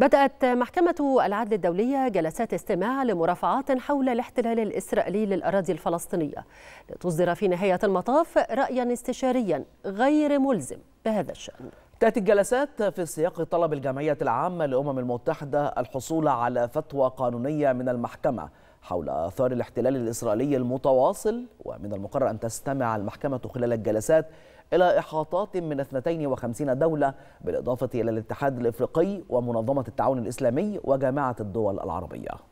بدأت محكمة العدل الدولية جلسات استماع لمرافعات حول الاحتلال الإسرائيلي للأراضي الفلسطينية لتصدر في نهاية المطاف رأيا استشاريا غير ملزم بهذا الشأن تأتي الجلسات في سياق طلب الجمعية العامة للأمم المتحدة الحصول على فتوى قانونية من المحكمة حول آثار الاحتلال الإسرائيلي المتواصل ومن المقرر أن تستمع المحكمة خلال الجلسات إلى إحاطات من 52 دولة بالإضافة إلى الاتحاد الإفريقي ومنظمة التعاون الإسلامي وجامعة الدول العربية